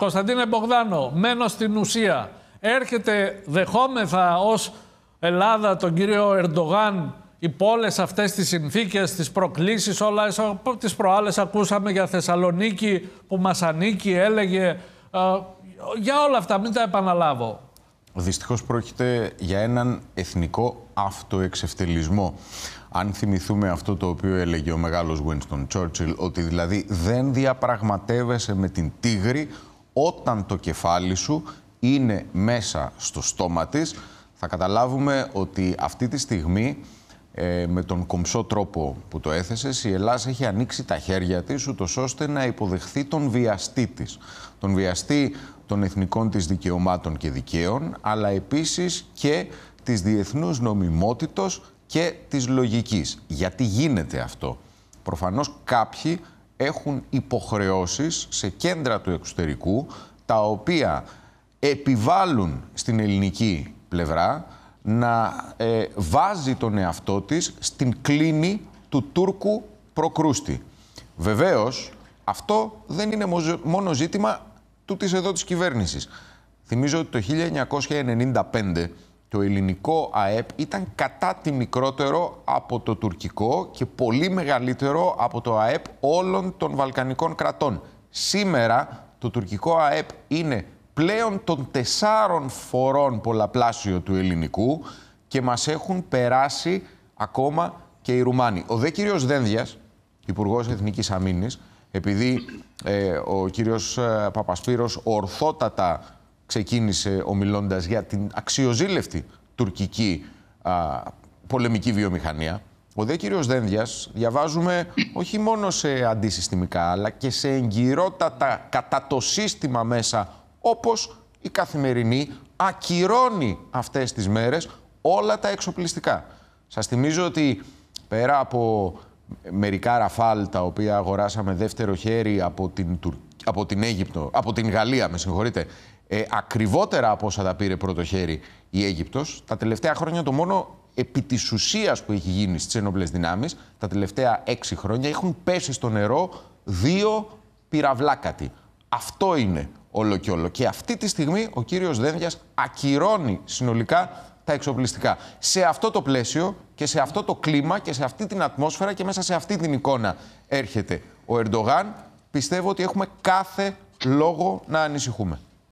Κωνσταντίνε Μπογδάνο, μένω στην ουσία. Έρχεται, δεχόμεθα ως Ελλάδα τον κύριο Ερντογάν οι όλες αυτές τις συνθήκες, τις προκλήσεις, όλα τις προάλλες ακούσαμε για Θεσσαλονίκη που μας ανήκει, έλεγε. Ε, για όλα αυτά, μην τα επαναλάβω. Δυστυχώς πρόκειται για έναν εθνικό αυτοεξευτελισμό. Αν θυμηθούμε αυτό το οποίο έλεγε ο μεγάλος Winston Churchill, ότι δηλαδή δεν διαπραγματεύεσαι με την τίγρη όταν το κεφάλι σου είναι μέσα στο στόμα της, θα καταλάβουμε ότι αυτή τη στιγμή ε, με τον κομψό τρόπο που το έθεσες, η Ελλάδα έχει ανοίξει τα χέρια της, ούτως ώστε να υποδεχθεί τον βιαστή της. Τον βιαστή των εθνικών της δικαιωμάτων και δικαίων, αλλά επίσης και της διεθνούς νομιμότητος και της λογικής. Γιατί γίνεται αυτό. Προφανώς κάποιοι έχουν υποχρεώσεις σε κέντρα του εξωτερικού, τα οποία επιβάλλουν στην ελληνική πλευρά να ε, βάζει τον εαυτό της στην κλίνη του Τούρκου προκρούστη. Βεβαίως, αυτό δεν είναι μόνο ζήτημα του της εδώ της κυβέρνησης. Θυμίζω ότι το 1995 το ελληνικό ΑΕΠ ήταν κατά τη μικρότερο από το τουρκικό και πολύ μεγαλύτερο από το ΑΕΠ όλων των Βαλκανικών κρατών. Σήμερα το τουρκικό ΑΕΠ είναι πλέον των τεσσάρων φορών πολλαπλάσιο του ελληνικού και μας έχουν περάσει ακόμα και οι Ρουμάνοι. Ο δε κύριος Δένδιας, Υπουργός Εθνικής Αμήνης, επειδή ε, ο κύριος ε, Παπασπύρος ορθότατα ξεκίνησε ομιλώντας για την αξιοζήλευτη τουρκική πολεμική βιομηχανία. Ο δε κύριος Δένδιας διαβάζουμε όχι μόνο σε αντισυστημικά αλλά και σε εγκυρότατα κατά το σύστημα μέσα όπως η καθημερινή ακυρώνει αυτές τις μέρες όλα τα εξοπλιστικά. Σας θυμίζω ότι πέρα από μερικά ραφάλ τα οποία αγοράσαμε δεύτερο χέρι από την, από την Αίγυπτο, από την Γαλλία με συγχωρείτε, ε, ακριβότερα από όσα τα πήρε πρώτο χέρι η Αίγυπτος. Τα τελευταία χρόνια το μόνο επί της ουσίας που έχει γίνει στις ένοπλες δυνάμεις, τα τελευταία έξι χρόνια έχουν πέσει στο νερό δύο πυραβλάκατοι. Αυτό είναι όλο και όλο. Και αυτή τη στιγμή ο κύριος Δένδιας ακυρώνει συνολικά τα εξοπλιστικά. Σε αυτό το πλαίσιο και σε αυτό το κλίμα και σε αυτή την ατμόσφαιρα και μέσα σε αυτή την εικόνα έρχεται ο Ερντογάν. Πιστεύω ότι έχουμε κάθε λόγο να ανησυχούμε.